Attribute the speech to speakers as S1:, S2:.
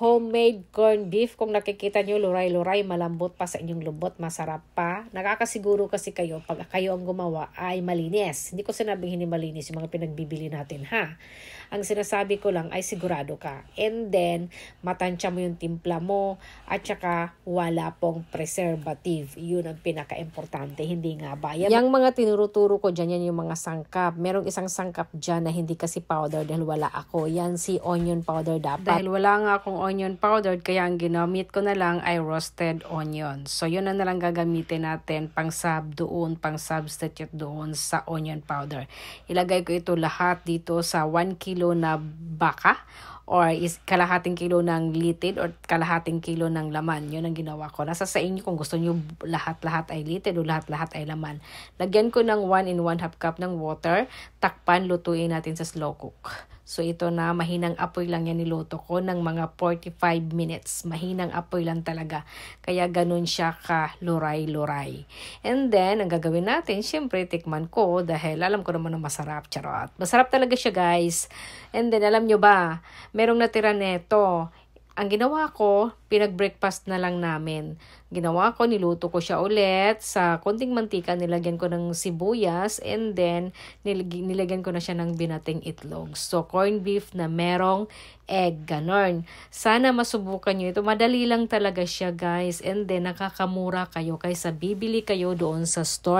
S1: homemade corned beef. Kung nakikita nyo, luray-luray, malambot pa sa inyong lubot, masarap pa. Nakakasiguro kasi kayo, pag kayo ang gumawa, ay malinis. Hindi ko sinabing hindi malinis yung mga pinagbibili natin, ha? Ang sinasabi ko lang ay sigurado ka. And then, matansya mo yung timpla mo, at saka wala pong preservative. Yun ang pinaka-importante, hindi nga ba? Yan, yung mga tinuruturo ko dyan, yan yung mga sangkap. Merong isang sangkap dyan na hindi kasi powder dahil wala ako. Yan si onion powder dapat. Dahil wala nga akong onion powdered kaya ang ginamit ko na lang ay roasted onion. So yun na nalang gagamitin natin pang sub doon, pang substitute doon sa onion powder. Ilagay ko ito lahat dito sa 1 kilo na baka or is kalahating kilo ng litid or kalahating kilo ng laman. Yun ang ginawa ko. Nasa sa inyo kung gusto niyo lahat-lahat ay litid o lahat-lahat ay laman. Lagyan ko ng 1 in 1 half cup ng water. Takpan, lutuin natin sa slow cook. So ito na, mahinang apoy lang yan niluto ko ng mga 45 minutes. Mahinang apoy lang talaga. Kaya ganun siya ka luray-luray. And then, ang gagawin natin, syempre tikman ko dahil alam ko naman na masarap, charot. Masarap talaga siya guys. And then, alam nyo ba, merong natira neto ang ginawa ko, pinag-breakfast na lang namin. Ginawa ko, niluto ko siya ulit. Sa konting mantika, nilagyan ko ng sibuyas and then nilag- nilagyan ko na siya ng binating itlog. So, corned beef na merong egg, ganon. Sana masubukan nyo ito. Madali lang talaga siya, guys. And then, nakakamura kayo kaysa bibili kayo doon sa store.